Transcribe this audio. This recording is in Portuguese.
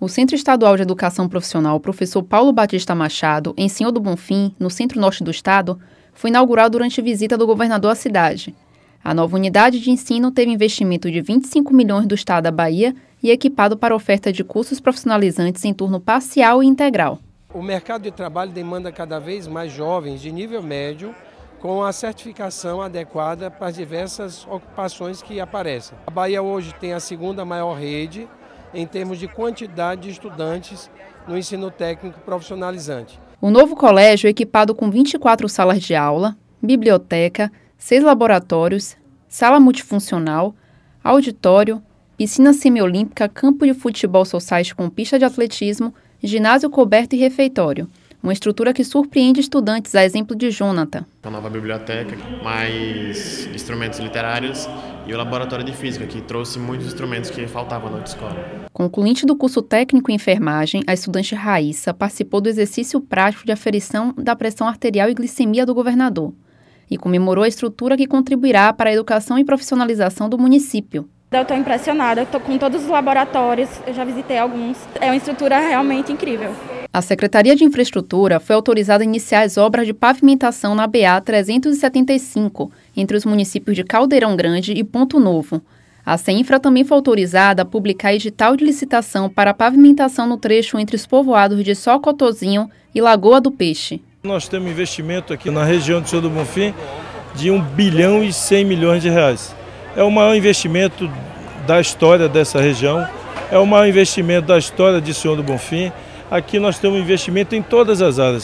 O Centro Estadual de Educação Profissional Professor Paulo Batista Machado, em Senhor do Bonfim, no centro-norte do estado, foi inaugurado durante visita do governador à cidade. A nova unidade de ensino teve investimento de 25 milhões do estado da Bahia e é equipado para oferta de cursos profissionalizantes em turno parcial e integral. O mercado de trabalho demanda cada vez mais jovens de nível médio com a certificação adequada para as diversas ocupações que aparecem. A Bahia hoje tem a segunda maior rede em termos de quantidade de estudantes no ensino técnico profissionalizante. O novo colégio é equipado com 24 salas de aula, biblioteca, seis laboratórios, sala multifuncional, auditório, piscina semiolímpica, campo de futebol society com pista de atletismo, ginásio coberto e refeitório uma estrutura que surpreende estudantes, a exemplo de Jonathan. A nova biblioteca, mais instrumentos literários e o laboratório de física, que trouxe muitos instrumentos que faltavam na escola. Concluinte do curso técnico em enfermagem, a estudante Raíssa participou do exercício prático de aferição da pressão arterial e glicemia do governador e comemorou a estrutura que contribuirá para a educação e profissionalização do município. Eu estou impressionada, estou com todos os laboratórios, eu já visitei alguns. É uma estrutura realmente incrível. A Secretaria de Infraestrutura foi autorizada a iniciar as obras de pavimentação na BA 375, entre os municípios de Caldeirão Grande e Ponto Novo. A CEINFRA também foi autorizada a publicar edital de licitação para pavimentação no trecho entre os povoados de Socotozinho e Lagoa do Peixe. Nós temos investimento aqui na região do Senhor do Bonfim de 1 bilhão e 100 milhões de reais. É o maior investimento da história dessa região, é o maior investimento da história de Senhor do Bonfim. Aqui nós temos investimento em todas as áreas.